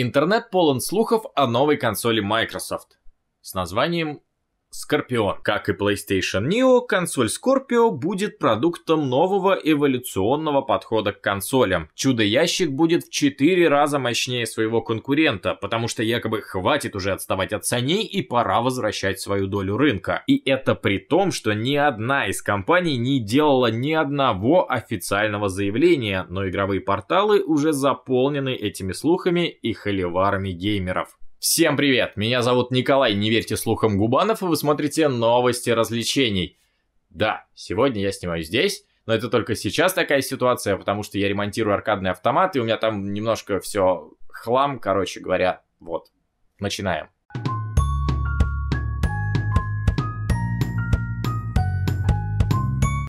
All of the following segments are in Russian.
Интернет полон слухов о новой консоли Microsoft с названием Скорпион. Как и PlayStation Neo, консоль Scorpio будет продуктом нового эволюционного подхода к консолям. Чудо-ящик будет в 4 раза мощнее своего конкурента, потому что якобы хватит уже отставать от саней и пора возвращать свою долю рынка. И это при том, что ни одна из компаний не делала ни одного официального заявления, но игровые порталы уже заполнены этими слухами и холиварами геймеров. Всем привет! Меня зовут Николай, не верьте слухам Губанов, и вы смотрите новости развлечений. Да, сегодня я снимаю здесь, но это только сейчас такая ситуация, потому что я ремонтирую аркадный автомат, и у меня там немножко все хлам, короче говоря. Вот, начинаем.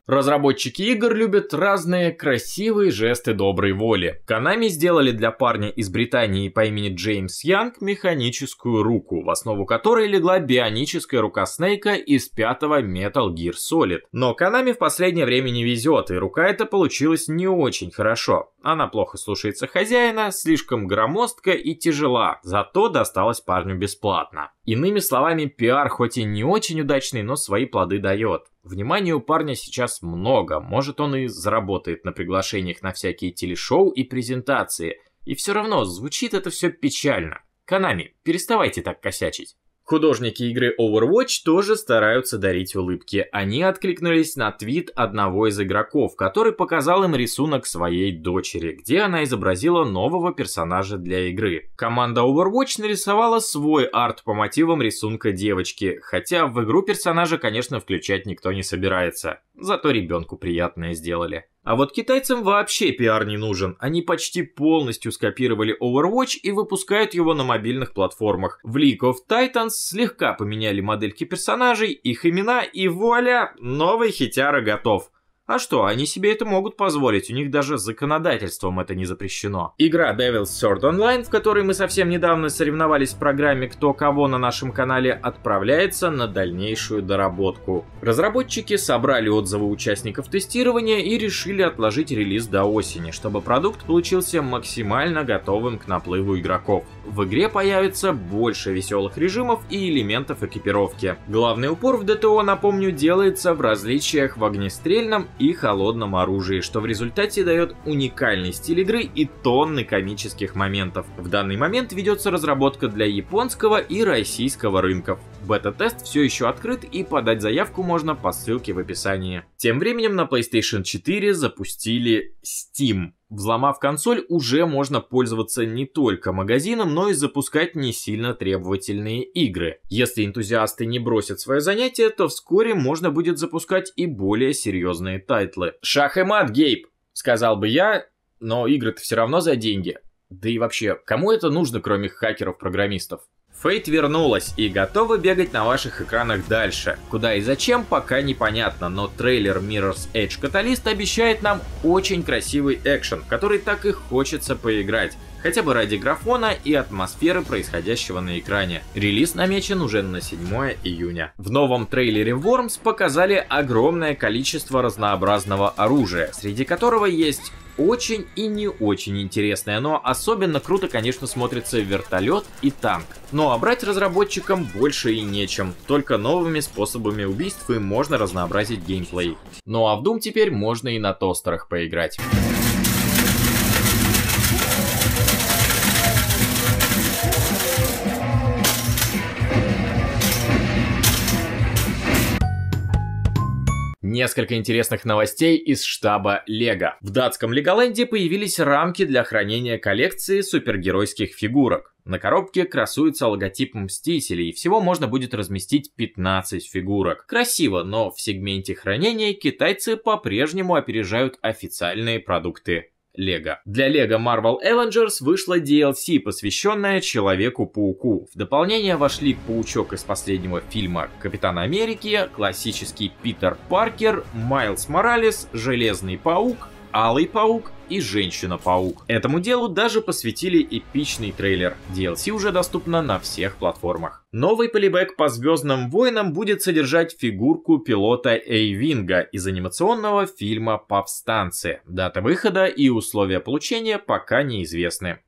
Разработчики игр любят разные красивые жесты доброй воли. Канами сделали для парня из Британии по имени Джеймс Янг механическую руку, в основу которой легла бионическая рука Снейка из пятого Metal Gear Solid. Но Канами в последнее время не везет, и рука эта получилась не очень хорошо. Она плохо слушается хозяина, слишком громоздка и тяжела, зато досталась парню бесплатно. Иными словами, пиар хоть и не очень удачный, но свои плоды дает. Внимания у парня сейчас много, может он и заработает на приглашениях на всякие телешоу и презентации. И все равно звучит это все печально. Канами, переставайте так косячить. Художники игры Overwatch тоже стараются дарить улыбки. Они откликнулись на твит одного из игроков, который показал им рисунок своей дочери, где она изобразила нового персонажа для игры. Команда Overwatch нарисовала свой арт по мотивам рисунка девочки, хотя в игру персонажа, конечно, включать никто не собирается. Зато ребенку приятное сделали. А вот китайцам вообще пиар не нужен. Они почти полностью скопировали Overwatch и выпускают его на мобильных платформах. В League of Titans слегка поменяли модельки персонажей, их имена и вуаля, новый хитяра готов. А что, они себе это могут позволить, у них даже законодательством это не запрещено. Игра Devil's Sword Online, в которой мы совсем недавно соревновались в программе «Кто кого» на нашем канале, отправляется на дальнейшую доработку. Разработчики собрали отзывы участников тестирования и решили отложить релиз до осени, чтобы продукт получился максимально готовым к наплыву игроков. В игре появится больше веселых режимов и элементов экипировки. Главный упор в ДТО, напомню, делается в различиях в огнестрельном и холодном оружии, что в результате дает уникальный стиль игры и тонны комических моментов. В данный момент ведется разработка для японского и российского рынков. Бета-тест все еще открыт и подать заявку можно по ссылке в описании. Тем временем на PlayStation 4 запустили Steam. Взломав консоль, уже можно пользоваться не только магазином, но и запускать не сильно требовательные игры. Если энтузиасты не бросят свое занятие, то вскоре можно будет запускать и более серьезные тайтлы. «Шах и мат, Гейб!» — сказал бы я, но игры-то все равно за деньги. Да и вообще, кому это нужно, кроме хакеров-программистов? Фейт вернулась и готова бегать на ваших экранах дальше. Куда и зачем, пока непонятно, но трейлер Mirror's Edge Catalyst обещает нам очень красивый экшен, который так и хочется поиграть хотя бы ради графона и атмосферы происходящего на экране. Релиз намечен уже на 7 июня. В новом трейлере Worms показали огромное количество разнообразного оружия, среди которого есть очень и не очень интересная, но особенно круто, конечно, смотрится вертолет и танк. Ну а брать разработчикам больше и нечем, только новыми способами убийств и можно разнообразить геймплей. Ну а в Doom теперь можно и на тостерах поиграть. Несколько интересных новостей из штаба Лего. В датском Леголенде появились рамки для хранения коллекции супергеройских фигурок. На коробке красуется логотип Мстителей, и всего можно будет разместить 15 фигурок. Красиво, но в сегменте хранения китайцы по-прежнему опережают официальные продукты Лего. Для Лего Marvel Avengers вышла DLC, посвященная Человеку-пауку. В дополнение вошли Паучок из последнего фильма Капитана Америки, классический Питер Паркер, Майлз Моралес, Железный Паук, Алый Паук и Женщина-паук. Этому делу даже посвятили эпичный трейлер. DLC уже доступно на всех платформах. Новый полибэк по Звездным войнам будет содержать фигурку пилота Эйвинга из анимационного фильма «Повстанцы». Дата выхода и условия получения пока неизвестны.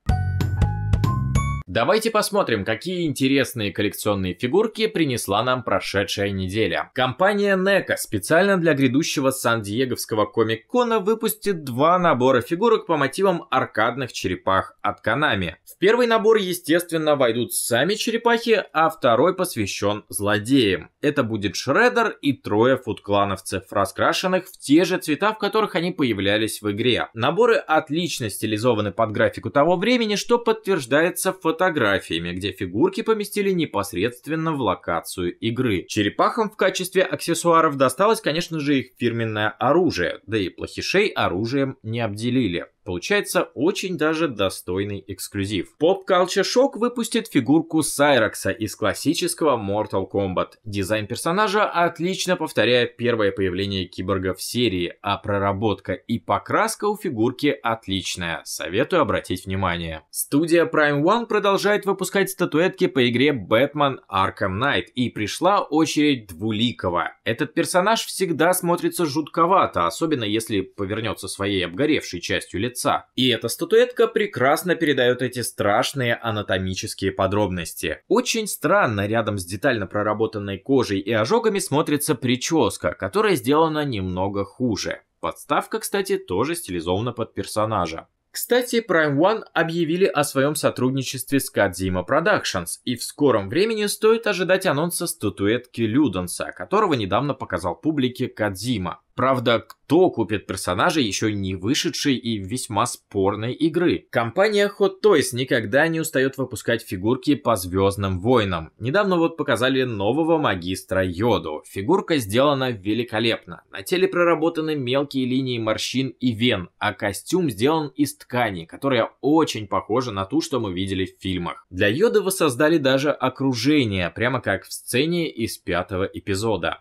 Давайте посмотрим, какие интересные коллекционные фигурки принесла нам прошедшая неделя. Компания NECA специально для грядущего Сан-Диеговского комик-кона выпустит два набора фигурок по мотивам аркадных черепах от Konami. В первый набор, естественно, войдут сами черепахи, а второй посвящен злодеям. Это будет Шреддер и трое фудклановцев, раскрашенных в те же цвета, в которых они появлялись в игре. Наборы отлично стилизованы под графику того времени, что подтверждается фото фотографиями, где фигурки поместили непосредственно в локацию игры. Черепахам в качестве аксессуаров досталось, конечно же, их фирменное оружие, да и плохишей оружием не обделили. Получается очень даже достойный эксклюзив. Pop Culture Shock выпустит фигурку Сайрокса из классического Mortal Kombat. Дизайн персонажа отлично повторяет первое появление киборга в серии, а проработка и покраска у фигурки отличная. Советую обратить внимание. Студия Prime One продолжает выпускать статуэтки по игре Batman Arkham Knight и пришла очередь Двуликова. Этот персонаж всегда смотрится жутковато, особенно если повернется своей обгоревшей частью лица лица. И эта статуэтка прекрасно передает эти страшные анатомические подробности. Очень странно рядом с детально проработанной кожей и ожогами смотрится прическа, которая сделана немного хуже. Подставка, кстати, тоже стилизована под персонажа. Кстати, Prime One объявили о своем сотрудничестве с Kadzima Productions, и в скором времени стоит ожидать анонса статуэтки Люденса, которого недавно показал публике Кадзима. Правда, кто купит персонажа еще не вышедшей и весьма спорной игры? Компания Hot Toys никогда не устает выпускать фигурки по Звездным Войнам. Недавно вот показали нового магистра Йоду. Фигурка сделана великолепно. На теле проработаны мелкие линии морщин и вен, а костюм сделан из ткани, которая очень похожа на ту, что мы видели в фильмах. Для Йоды воссоздали даже окружение, прямо как в сцене из пятого эпизода.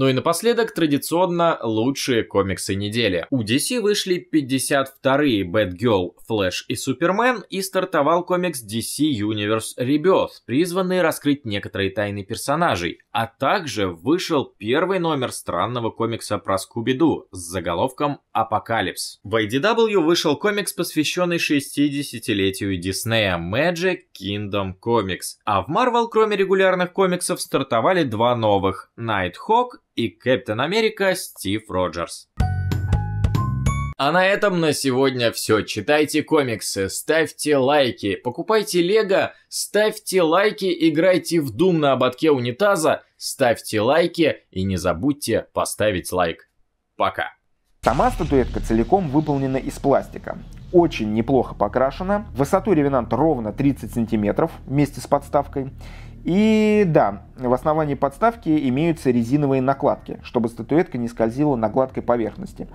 Ну и напоследок, традиционно, лучшие комиксы недели. У DC вышли 52-е Batgirl, Flash и Супермен и стартовал комикс DC Universe Rebirth, призванный раскрыть некоторые тайны персонажей, а также вышел первый номер странного комикса про Скуби-Ду с заголовком «Апокалипс». В IDW вышел комикс, посвященный 60-летию Диснея Magic Kingdom Comics. А в Marvel, кроме регулярных комиксов, стартовали два новых – Nighthawk и Кэптон Америка Стив Роджерс. А на этом на сегодня все. Читайте комиксы, ставьте лайки, покупайте лего, ставьте лайки, играйте в Дум на ободке унитаза, ставьте лайки и не забудьте поставить лайк. Пока. Сама статуэтка целиком выполнена из пластика. Очень неплохо покрашена. В высоту ревенант ровно 30 сантиметров вместе с подставкой. И да, в основании подставки имеются резиновые накладки, чтобы статуэтка не скользила на гладкой поверхности.